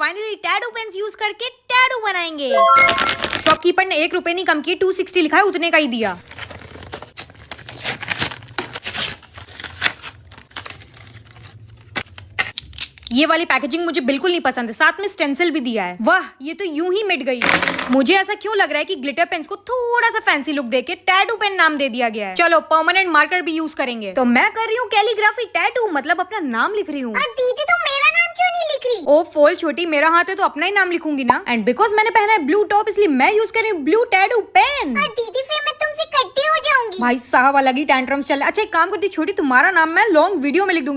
finally टैडू pen use करके टैडू बनाएंगे shopkeeper ने एक रुपए नहीं कम किए टू सिक्सटी लिखा है उतने का ही दिया ये वाली पैकेजिंग मुझे बिल्कुल नहीं पसंद है साथ में स्टेंसिल भी दिया है वाह ये तो यूं ही मिट गई मुझे ऐसा क्यों लग रहा है कि ग्लिटर पेन को थोड़ा सा फैंसी लुक देके टैटू पेन नाम दे दिया गया है चलो परमानेंट मार्कर भी यूज करेंगे तो मैं कर रही हूँ कैलीग्राफी टैटू मतलब अपना नाम लिख रही हूँ ओ फोल छोटी मेरा हाथ है तो अपना ही नाम लिखूंगी ना एंड बिकॉज मैंने पहना है ब्लू टॉप इसलिए मैं यूज कर रही हूँ ब्लू टैडू पेन दीदी फिर मैं तुमसे कट्टी हो जाऊंगी भाई साहब अलग ही टेंट्रम्स चल अच्छा एक काम करती छोटी तुम्हारा नाम मैं लॉन्ग वीडियो में लिख दूंगी